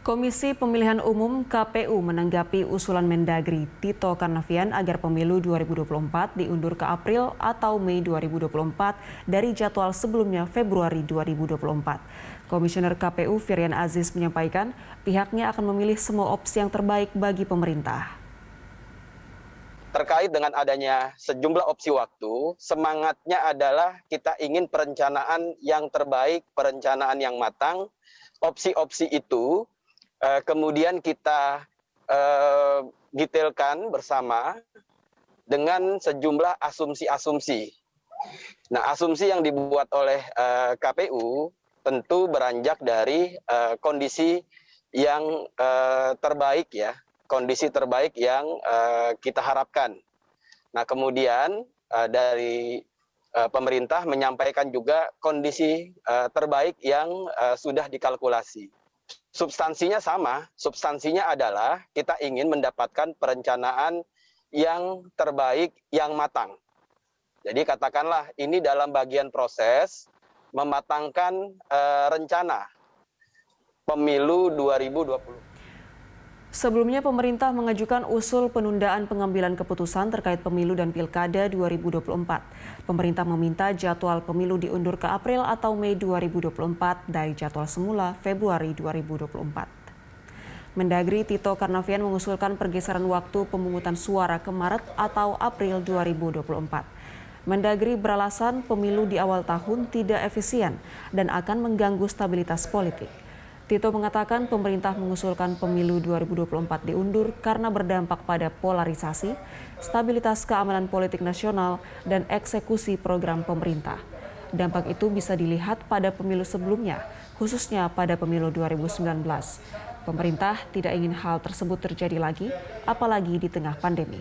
Komisi Pemilihan Umum KPU menanggapi usulan Mendagri Tito Karnavian agar pemilu 2024 diundur ke April atau Mei 2024 dari jadwal sebelumnya Februari 2024. Komisioner KPU Firian Aziz menyampaikan pihaknya akan memilih semua opsi yang terbaik bagi pemerintah. Terkait dengan adanya sejumlah opsi waktu, semangatnya adalah kita ingin perencanaan yang terbaik, perencanaan yang matang. Opsi-opsi itu Eh, kemudian kita eh, detailkan bersama dengan sejumlah asumsi-asumsi. Nah, asumsi yang dibuat oleh eh, KPU tentu beranjak dari kondisi yang terbaik ya, kondisi terbaik yang kita harapkan. Nah, kemudian dari pemerintah menyampaikan juga kondisi terbaik yang sudah dikalkulasi substansinya sama. Substansinya adalah kita ingin mendapatkan perencanaan yang terbaik, yang matang. Jadi katakanlah ini dalam bagian proses mematangkan eh, rencana pemilu 2020. Sebelumnya pemerintah mengajukan usul penundaan pengambilan keputusan terkait pemilu dan pilkada 2024. Pemerintah meminta jadwal pemilu diundur ke April atau Mei 2024 dari jadwal semula Februari 2024. Mendagri Tito Karnavian mengusulkan pergeseran waktu pemungutan suara ke Maret atau April 2024. Mendagri beralasan pemilu di awal tahun tidak efisien dan akan mengganggu stabilitas politik. Tito mengatakan pemerintah mengusulkan pemilu 2024 diundur karena berdampak pada polarisasi, stabilitas keamanan politik nasional, dan eksekusi program pemerintah. Dampak itu bisa dilihat pada pemilu sebelumnya, khususnya pada pemilu 2019. Pemerintah tidak ingin hal tersebut terjadi lagi, apalagi di tengah pandemi.